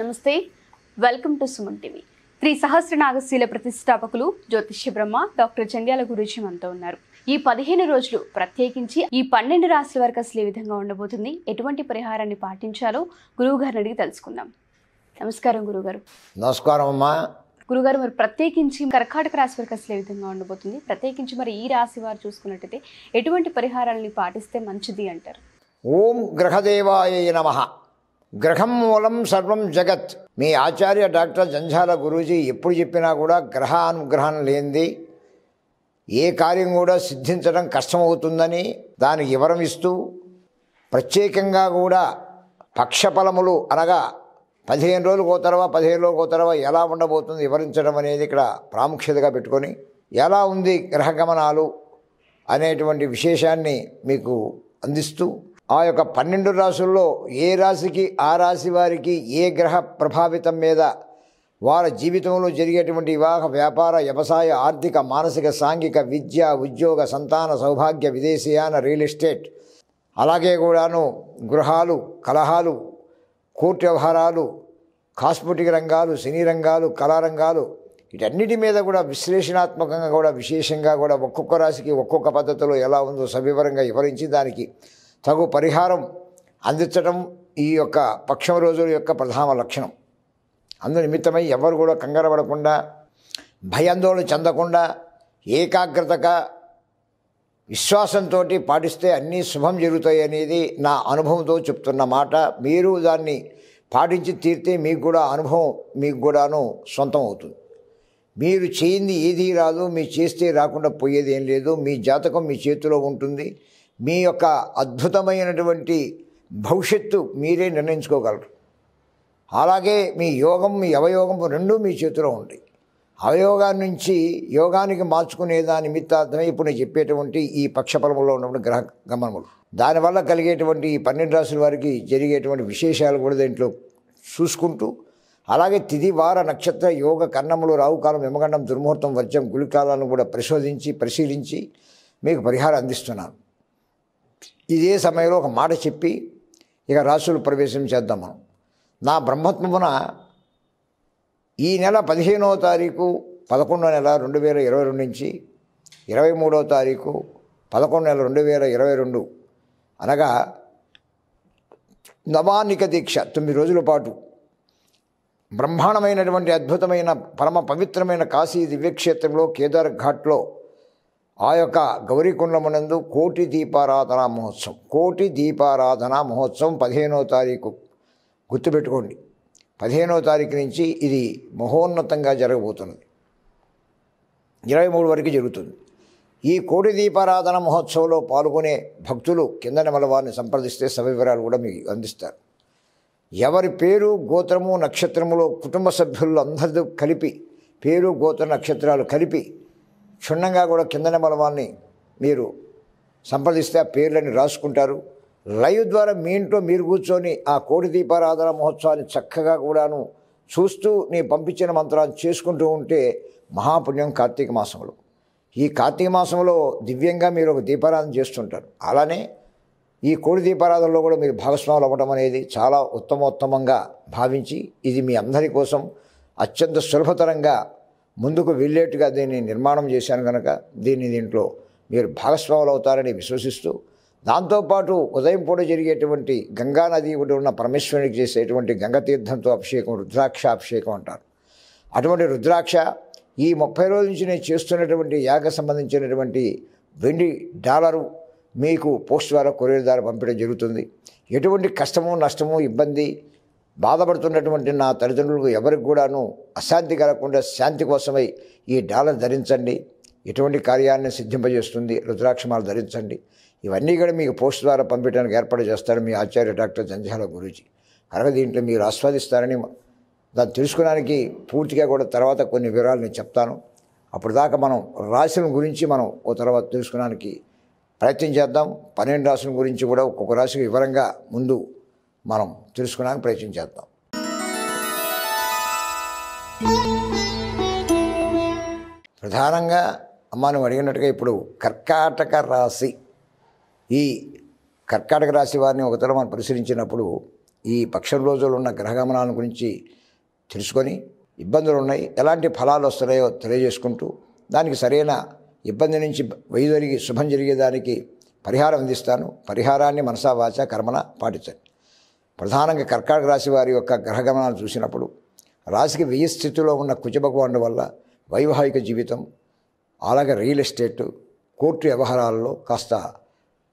నమస్తే welcome to Suman TV Sri సహస్రనాగశీల ప్రతిష్టాపకులు జ్యోతిష్య బ్రహ్మ డాక్టర్ చంద్యాల గురుజీ మనతో ఉన్నారు ఈ పదిహేను రోజులు ప్రత్యేకించి ఈ పన్నెండు రాశి వరకు అసలు ఏ విధంగా ఉండబోతుంది ఎటువంటి పరిహారాన్ని పాటించాలో గురువు గారిని అడిగి తెలుసుకుందాం నమస్కారం గురుగారు నమస్కారం అమ్మా గురుగారు మరి ప్రత్యేకించి కర్కాటక రాశి వరకు అసలు ఏ విధంగా ఉండబోతుంది ప్రత్యేకించి మరి ఈ రాశి వారు చూసుకున్నట్టయితే ఎటువంటి పరిహారాలని పాటిస్తే మంచిది అంటారు ఓం గ్రహదేవాయ నమ గ్రహం మూలం సర్వం జగత్ మీ ఆచార్య డాక్టర్ జంజాల గురూజీ ఎప్పుడు చెప్పినా కూడా అనుగ్రహం లేనిది ఏ కార్యం కూడా సిద్ధించడం కష్టమవుతుందని దానికి వివరం ఇస్తూ ప్రత్యేకంగా కూడా పక్షఫలములు అనగా పదిహేను కో పోతారవా పదిహేను రోజులకు పోతారవా ఎలా ఉండబోతుంది వివరించడం అనేది ఇక్కడ ప్రాముఖ్యతగా పెట్టుకొని ఎలా ఉంది గ్రహగమనాలు అనేటువంటి విశేషాన్ని మీకు అందిస్తూ ఆ యొక్క పన్నెండు రాసుల్లో ఏ రాశికి ఆ రాశి వారికి ఏ గ్రహ ప్రభావితం మీద వారి జీవితంలో జరిగేటువంటి వివాహ వ్యాపార వ్యవసాయ ఆర్థిక మానసిక సాంఘిక విద్య ఉద్యోగ సంతాన సౌభాగ్య విదేశీయాన రియల్ ఎస్టేట్ అలాగే కూడాను గృహాలు కలహాలు కోర్టు వ్యవహారాలు కాస్మెటిక్ రంగాలు సినీ రంగాలు కళారంగాలు వీటన్నిటి మీద కూడా విశ్లేషణాత్మకంగా కూడా విశేషంగా కూడా ఒక్కొక్క రాశికి ఒక్కొక్క పద్ధతిలో ఎలా ఉందో సవివరంగా వివరించి దానికి తగు పరిహారం అందించడం ఈ యొక్క పక్షం రోజుల యొక్క ప్రధాన లక్షణం అందు నిమిత్తమై ఎవరు కూడా కంగారపడకుండా భయాందోళన చెందకుండా ఏకాగ్రతగా విశ్వాసంతో పాటిస్తే అన్నీ శుభం జరుగుతాయి అనేది నా అనుభవంతో చెప్తున్న మాట మీరు దాన్ని పాటించి తీరితే మీకు కూడా అనుభవం మీకు కూడాను సొంతం అవుతుంది మీరు చేయింది ఏది రాదు మీరు చేస్తే రాకుండా పోయేది ఏం లేదు మీ జాతకం మీ చేతిలో ఉంటుంది మీ యొక్క అద్భుతమైనటువంటి భవిష్యత్తు మీరే నిర్ణయించుకోగలరు అలాగే మీ యోగం మీ అవయోగం రెండూ మీ చేతిలో ఉంది అవయోగాన్ని నుంచి యోగానికి మార్చుకునే దాని మిత్తార్థమే ఇప్పుడు నేను చెప్పేటువంటి ఈ పక్షఫలంలో ఉన్నటువంటి గ్రహ గమనములు దానివల్ల కలిగేటువంటి ఈ పన్నెండు రాసుల వారికి జరిగేటువంటి విశేషాలు కూడా దీంట్లో చూసుకుంటూ అలాగే తిది వార నక్షత్ర యోగ కన్నములు రావుకాలం ఎమగండం దుర్ముహూర్తం వర్జం గుళికాలను కూడా పరిశోధించి పరిశీలించి మీకు పరిహారం అందిస్తున్నాను ఇదే సమయంలో ఒక మాట చెప్పి ఇక రాసులు ప్రవేశం చేద్దాం మనం నా బ్రహ్మత్వమున ఈ నెల పదిహేనవ తారీఖు పదకొండో నెల రెండు వేల ఇరవై రెండు నుంచి ఇరవై మూడవ తారీఖు పదకొండు నెల రెండు వేల ఇరవై రెండు అనగా నవానిక దీక్ష తొమ్మిది రోజుల పాటు బ్రహ్మాండమైనటువంటి అద్భుతమైన పరమ పవిత్రమైన కాశీ దివ్యక్షేత్రంలో కేదార్ ఘాట్లో ఆ యొక్క గౌరీకుండమునందు కోటి దీపారాధన మహోత్సవం కోటి దీపారాధన మహోత్సవం పదిహేనో తారీఖు గుర్తుపెట్టుకోండి పదిహేనో తారీఖు నుంచి ఇది మహోన్నతంగా జరగబోతున్నది ఇరవై మూడు వరకు జరుగుతుంది ఈ కోటి దీపారాధన మహోత్సవంలో పాల్గొనే భక్తులు కింద నెమల వారిని సంప్రదిస్తే సవివరాలు కూడా మీకు అందిస్తారు ఎవరి పేరు గోత్రము నక్షత్రములో కుటుంబ సభ్యులు అందరితో కలిపి పేరు గోత్ర నక్షత్రాలు కలిపి క్షుణ్ణంగా కూడా కిందనే బలవాన్ని మీరు సంప్రదిస్తే ఆ పేర్లని రాసుకుంటారు లైవ్ ద్వారా మీ ఇంట్లో మీరు కూర్చొని ఆ కోటి దీపారాధన మహోత్సవాన్ని చక్కగా కూడాను చూస్తూ నీ పంపించిన మంత్రాన్ని చేసుకుంటూ ఉంటే మహాపుణ్యం కార్తీక మాసంలో ఈ కార్తీక మాసంలో దివ్యంగా మీరు ఒక దీపారాధన చేస్తుంటారు అలానే ఈ కోడి దీపారాధనలో కూడా మీరు భాగస్వాములు అవ్వడం అనేది చాలా ఉత్తమోత్తమంగా భావించి ఇది మీ అందరి కోసం అత్యంత సులభతరంగా ముందుకు వెళ్ళేట్టుగా దీన్ని నిర్మాణం చేశాను కనుక దీన్ని దీంట్లో మీరు భాగస్వాములు అవుతారని విశ్వసిస్తూ దాంతోపాటు ఉదయం పూట జరిగేటువంటి గంగానది ఒకటి ఉన్న పరమేశ్వరునికి చేసేటువంటి గంగతీర్థంతో అభిషేకం రుద్రాక్ష అభిషేకం అంటారు అటువంటి రుద్రాక్ష ఈ ముప్పై రోజుల నుంచి నేను చేస్తున్నటువంటి యాగ సంబంధించినటువంటి వెండి డాలరు మీకు పోస్ట్ ద్వారా కొరియర్ ద్వారా పంపడం జరుగుతుంది ఎటువంటి కష్టము నష్టము ఇబ్బంది బాధపడుతున్నటువంటి నా తల్లిదండ్రులకు ఎవరికి కూడాను అశాంతి కలగకుండా శాంతి కోసమై ఈ డాలర్ ధరించండి ఎటువంటి కార్యాన్ని సిద్ధింపజేస్తుంది రుద్రాక్షమాలు ధరించండి ఇవన్నీ కూడా మీకు పోస్ట్ ద్వారా పంపించడానికి ఏర్పాటు చేస్తారు మీ ఆచార్య డాక్టర్ జంజాల గురూజీ కనుక దీంట్లో మీరు ఆస్వాదిస్తారని దాన్ని తెలుసుకోవడానికి పూర్తిగా కూడా తర్వాత కొన్ని వివరాలు నేను చెప్తాను అప్పుడు దాకా మనం రాశుల గురించి మనం ఓ తర్వాత తెలుసుకోవడానికి ప్రయత్నం చేద్దాం పన్నెండు రాశుల గురించి కూడా ఒక్కొక్క రాశికి వివరంగా ముందు మనం తెలుసుకోవడానికి ప్రయత్నం చేద్దాం ప్రధానంగా అమ్మాను అడిగినట్టుగా ఇప్పుడు కర్కాటక రాశి ఈ కర్కాటక రాశి వారిని ఒకతర మనం పరిశీలించినప్పుడు ఈ పక్షం రోజులు ఉన్న గ్రహగమనాల గురించి తెలుసుకొని ఇబ్బందులు ఉన్నాయి ఎలాంటి ఫలాలు వస్తున్నాయో తెలియజేసుకుంటూ దానికి సరైన ఇబ్బంది నుంచి వై శుభం జరిగేదానికి పరిహారం అందిస్తాను పరిహారాన్ని మనసా వాచ కర్మన పాటించండి ప్రధానంగా కర్కాటక రాశి వారి యొక్క గ్రహగమనాలు చూసినప్పుడు రాశికి వ్యయ స్థితిలో ఉన్న కుజభగవానుడు వల్ల వైవాహిక జీవితం అలాగే రియల్ ఎస్టేట్ కోర్టు వ్యవహారాల్లో కాస్త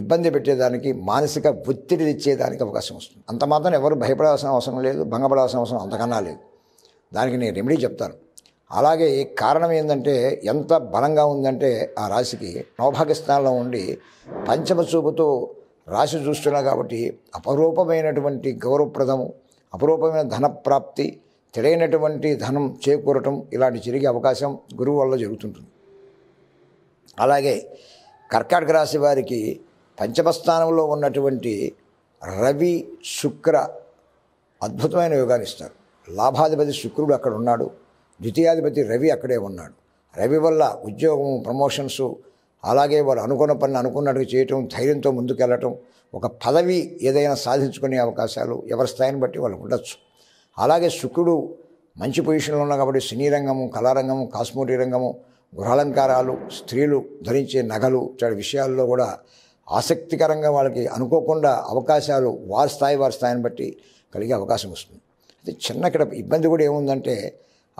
ఇబ్బంది పెట్టేదానికి మానసిక ఒత్తిడి తెచ్చేదానికి అవకాశం వస్తుంది అంత మాత్రం ఎవరు భయపడాల్సిన అవసరం లేదు భంగపడాల్సిన అవసరం అంతకన్నా లేదు దానికి నేను రెమెడీ చెప్తాను అలాగే కారణం ఏంటంటే ఎంత బలంగా ఉందంటే ఆ రాశికి నవభాగ్యస్థానంలో ఉండి పంచమ చూపుతో రాశి చూస్తున్నా కాబట్టి అపరూపమైనటువంటి గౌరవప్రదము అపరూపమైన ధనప్రాప్తి తెలియనటువంటి ధనం చేకూరటం ఇలాంటి జరిగే అవకాశం గురువు వల్ల జరుగుతుంటుంది అలాగే కర్కాటక రాశి వారికి పంచమస్థానంలో ఉన్నటువంటి రవి శుక్ర అద్భుతమైన యోగాన్ని ఇస్తారు లాభాధిపతి శుక్రుడు అక్కడ ఉన్నాడు ద్వితీయాధిపతి రవి అక్కడే ఉన్నాడు రవి వల్ల ఉద్యోగం ప్రమోషన్స్ అలాగే వారు అనుకున్న పని అనుకున్నట్టుగా చేయటం ధైర్యంతో ముందుకెళ్ళటం ఒక పదవి ఏదైనా సాధించుకునే అవకాశాలు ఎవరి స్థాయిని బట్టి వాళ్ళు ఉండొచ్చు అలాగే శుక్రుడు మంచి పొజిషన్లో ఉన్నా కాబట్టి సినీ రంగము కళారంగము కాస్మోటీ రంగము గృహాలంకారాలు స్త్రీలు ధరించే నగలు ఇట్లాంటి విషయాల్లో కూడా ఆసక్తికరంగా వాళ్ళకి అనుకోకుండా అవకాశాలు వారి స్థాయి వారి స్థాయిని బట్టి కలిగే అవకాశం వస్తుంది అయితే చిన్న ఇక్కడ ఇబ్బంది కూడా ఏముందంటే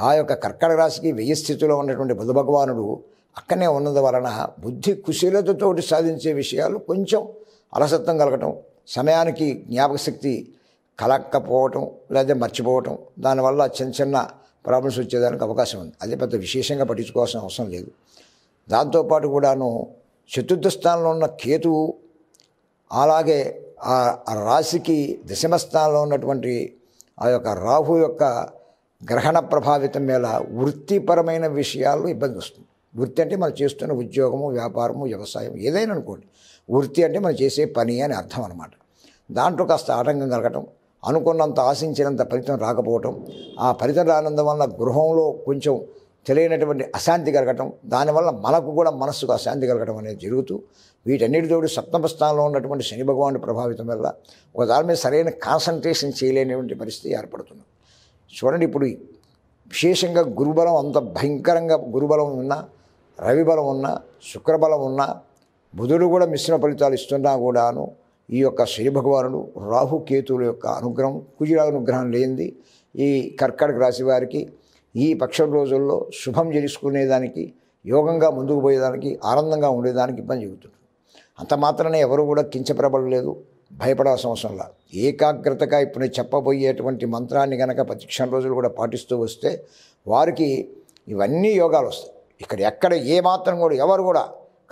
ఆ యొక్క కర్కట రాశికి వ్యయస్థితిలో స్థితిలో ఉన్నటువంటి బుధ భగవానుడు అక్కనే ఉన్నది వలన బుద్ధి కుశీలతతోటి సాధించే విషయాలు కొంచెం అలసత్వం కలగటం సమయానికి జ్ఞాపక శక్తి కలక్కపోవటం లేదా మర్చిపోవటం దానివల్ల చిన్న చిన్న ప్రాబ్లమ్స్ వచ్చేదానికి అవకాశం ఉంది అదే పెద్ద విశేషంగా పట్టించుకోవాల్సిన అవసరం లేదు దాంతోపాటు కూడాను చతుర్థ స్థానంలో ఉన్న కేతువు అలాగే ఆ రాశికి దశమ స్థానంలో ఉన్నటువంటి ఆ యొక్క రాహు యొక్క గ్రహణ ప్రభావితం మేళ వృత్తిపరమైన విషయాల్లో ఇబ్బంది వస్తుంది వృత్తి అంటే మనం చేస్తున్న ఉద్యోగము వ్యాపారము వ్యవసాయం ఏదైనా అనుకోండి వృత్తి అంటే మనం చేసే పని అని అర్థం అనమాట దాంట్లో కాస్త ఆటంకం కలగటం అనుకున్నంత ఆశించినంత ఫలితం రాకపోవటం ఆ ఫలితం రానందు వల్ల గృహంలో కొంచెం తెలియనటువంటి అశాంతి కలగటం దానివల్ల మనకు కూడా మనస్సుకు అశాంతి కలగటం అనేది జరుగుతూ వీటన్నిటితోడు సప్తమ స్థానంలో ఉన్నటువంటి శని భగవాను ప్రభావితం వల్ల ఒక దాని మీద సరైన కాన్సన్ట్రేషన్ చేయలేనటువంటి పరిస్థితి ఏర్పడుతుంది చూడండి ఇప్పుడు విశేషంగా గురుబలం అంత భయంకరంగా గురుబలం ఉన్నా రవిబలం ఉన్నా శుక్రబలం ఉన్నా బుధుడు కూడా మిశ్రమ ఫలితాలు ఇస్తున్నా కూడాను ఈ యొక్క శ్రీ భగవానుడు రాహుకేతువుల యొక్క అనుగ్రహం కుజుడానుగ్రహం లేనిది ఈ కర్కాటక రాశి వారికి ఈ పక్షం రోజుల్లో శుభం చేసుకునేదానికి యోగంగా ముందుకు పోయేదానికి ఆనందంగా ఉండేదానికి ఇబ్బంది జరుగుతుంది అంత మాత్రమే ఎవరు కూడా కించప్రబడలేదు భయపడాల్సిన అవసరంలా ఏకాగ్రతగా ఇప్పుడు చెప్పబోయేటువంటి మంత్రాన్ని కనుక ప్రతి క్షణ రోజులు కూడా పాటిస్తూ వస్తే వారికి ఇవన్నీ యోగాలు వస్తాయి ఇక్కడ ఎక్కడ ఏ మాత్రం కూడా ఎవరు కూడా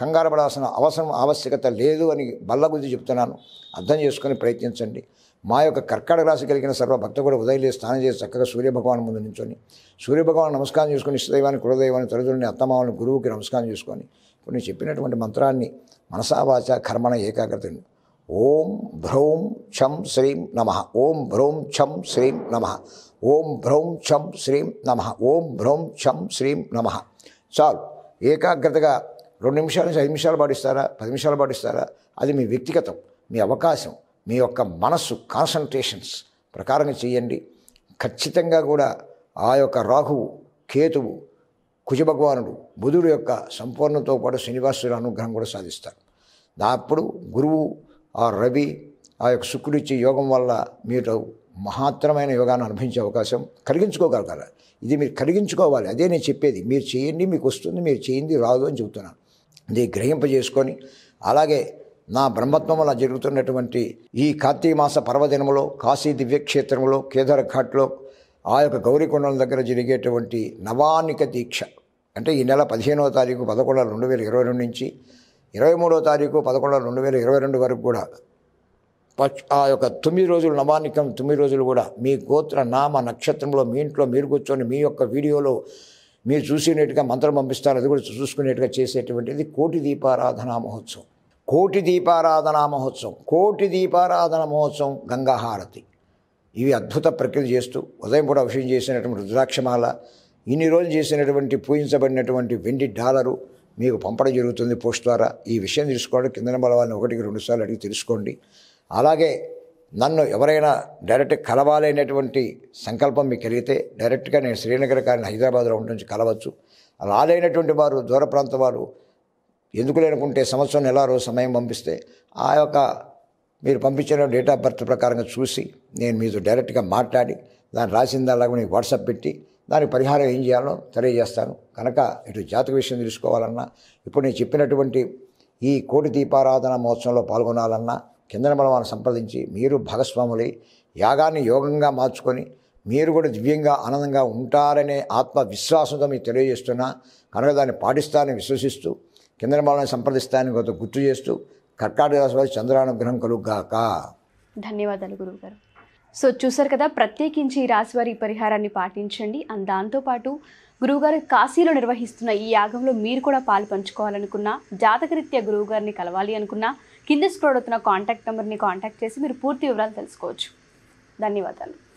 కంగారు పడాల్సిన అవసరం ఆవశ్యకత లేదు అని బల్లగుద్ది చెప్తున్నాను అర్థం చేసుకొని ప్రయత్నించండి మా యొక్క కర్కాటక రాశి కలిగిన సర్వ భక్త కూడా ఉదయలే స్నానం చేసి చక్కగా సూర్యభగవాన్ ముందు నుంచొని సూర్యభగవాన్ నమస్కారం చేసుకుని ఇష్టదైవాన్ని కులదైవాన్ని తల్లిదండ్రుని అత్తమామని గురువుకి నమస్కారం చేసుకొని ఇప్పుడు నేను చెప్పినటువంటి మంత్రాన్ని మనసావాచ కర్మణ ఏకాగ్రత ఓం భ్రౌం ఛం శ్రీం నమ ఓం భ్రౌం ఛం శ్రీం నమ ఓం భ్రౌం ఛం శ్రీం నమ ఓం భ్రౌం ఛం శ్రీం నమ చాలు ఏకాగ్రతగా రెండు నిమిషాల నుంచి ఐదు నిమిషాలు పాటిస్తారా పది నిమిషాలు పాటిస్తారా అది మీ వ్యక్తిగతం మీ అవకాశం మీ యొక్క మనస్సు కాన్సన్ట్రేషన్స్ ప్రకారంగా చేయండి ఖచ్చితంగా కూడా ఆ యొక్క రాహువు కేతువు కుజభగవానుడు బుధుడు యొక్క సంపూర్ణతో పాటు శ్రీనివాసుడు అనుగ్రహం కూడా సాధిస్తారు అప్పుడు గురువు ఆ రవి ఆ యొక్క శుక్రుడిచ్చే యోగం వల్ల మీరు మహాత్తరమైన యోగాన్ని అనుభవించే అవకాశం కలిగించుకోగలగాలి ఇది మీరు కలిగించుకోవాలి అదే నేను చెప్పేది మీరు చేయండి మీకు వస్తుంది మీరు చేయండి రాదు అని చెబుతున్నాను ఇది గ్రహింపజేసుకొని అలాగే నా బ్రహ్మత్వం వల్ల జరుగుతున్నటువంటి ఈ కార్తీక మాస పర్వదినములో కాశీ దివ్యక్షేత్రంలో కేదార్ ఘాట్లో ఆ యొక్క గౌరీకొండల దగ్గర జరిగేటువంటి నవానిక దీక్ష అంటే ఈ నెల పదిహేనవ తారీఖు పదకొండు రెండు వేల ఇరవై రెండు నుంచి ఇరవై మూడో తారీఖు పదకొండు రెండు వేల ఇరవై రెండు వరకు కూడా పక్ష ఆ యొక్క తొమ్మిది రోజులు నమానికం తొమ్మిది రోజులు కూడా మీ గోత్ర నామ నక్షత్రంలో మీ ఇంట్లో మీరు కూర్చొని మీ యొక్క వీడియోలో మీరు చూసినట్టుగా మంత్రం పంపిస్తారు అది కూడా చూసుకునేట్టుగా చేసేటువంటిది కోటి దీపారాధనా మహోత్సవం కోటి దీపారాధనా మహోత్సవం కోటి దీపారాధన మహోత్సవం గంగాహారతి ఇవి అద్భుత ప్రక్రియ చేస్తూ ఉదయం కూడా అభిషేకం చేసినటువంటి రుద్రాక్షమాల ఇన్ని రోజులు చేసినటువంటి పూజించబడినటువంటి వెండి డాలరు మీకు పంపడం జరుగుతుంది పోస్ట్ ద్వారా ఈ విషయం తెలుసుకోవడం కింద బలవాన్ని ఒకటికి రెండుసార్లు అడిగి తెలుసుకోండి అలాగే నన్ను ఎవరైనా డైరెక్ట్ కలవాలి అనేటువంటి సంకల్పం మీకు కలిగితే డైరెక్ట్గా నేను శ్రీనగర్ కానీ హైదరాబాద్లో ఉండి నుంచి కలవచ్చు రాలేనటువంటి వారు దూర ప్రాంత వారు ఎందుకు లేనుకుంటే సంవత్సరం నెల రోజు సమయం పంపిస్తే ఆ యొక్క మీరు పంపించిన డేట్ ఆఫ్ బర్త్ ప్రకారంగా చూసి నేను మీతో డైరెక్ట్గా మాట్లాడి దాన్ని రాసిన దానిలాగా మీకు వాట్సాప్ పెట్టి దానికి పరిహారం ఏం చేయాలో తెలియజేస్తాను కనుక ఇటు జాతక విషయం తెలుసుకోవాలన్నా ఇప్పుడు నేను చెప్పినటువంటి ఈ కోటి దీపారాధన మహోత్సవంలో పాల్గొనాలన్నా కిందన బలవాన్ని సంప్రదించి మీరు భాగస్వాములై యాగాన్ని యోగంగా మార్చుకొని మీరు కూడా దివ్యంగా ఆనందంగా ఉంటారనే ఆత్మవిశ్వాసంతో మీకు తెలియజేస్తున్నా కనుక దాన్ని పాటిస్తానని విశ్వసిస్తూ కిందన బలవాన్ని సంప్రదిస్తానని కొంత గుర్తు చేస్తూ కర్కాటక రాశి చంద్రానుగ్రహం కలుగుగాక ధన్యవాదాలు గురువుగారు సో చూసారు కదా ప్రత్యేకించి ఈ రాశివారి పరిహారాన్ని పాటించండి అండ్ దాంతోపాటు గురువుగారు కాశీలో నిర్వహిస్తున్న ఈ యాగంలో మీరు కూడా పాలు పంచుకోవాలనుకున్నా జాతకరీత్యా గురువుగారిని కలవాలి అనుకున్నా కింద స్క్రోడ్ అవుతున్న కాంటాక్ట్ నెంబర్ని కాంటాక్ట్ చేసి మీరు పూర్తి వివరాలు తెలుసుకోవచ్చు ధన్యవాదాలు